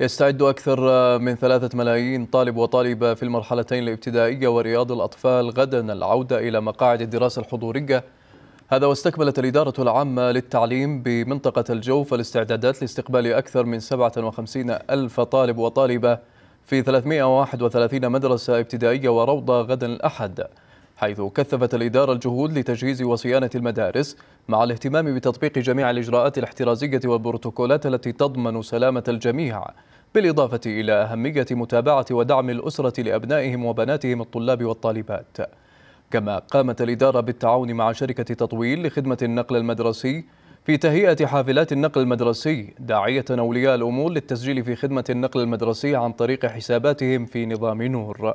يستعد أكثر آه، من ثلاثة ملايين طالب وطالبة في المرحلتين الابتدائية ورياض الأطفال غدا العودة إلى مقاعد الدراسة الحضورية هذا واستكملت الإدارة العامة للتعليم بمنطقة الجوف الاستعدادات لاستقبال أكثر من 57 ألف طالب وطالبة في 331 مدرسة ابتدائية وروضة غدا الأحد حيث كثفت الإدارة الجهود لتجهيز وصيانة المدارس مع الاهتمام بتطبيق جميع الإجراءات الاحترازية والبروتوكولات التي تضمن سلامة الجميع بالإضافة إلى أهمية متابعة ودعم الأسرة لأبنائهم وبناتهم الطلاب والطالبات كما قامت الإدارة بالتعاون مع شركة تطويل لخدمة النقل المدرسي في تهيئة حافلات النقل المدرسي داعية أولياء الأمور للتسجيل في خدمة النقل المدرسي عن طريق حساباتهم في نظام نور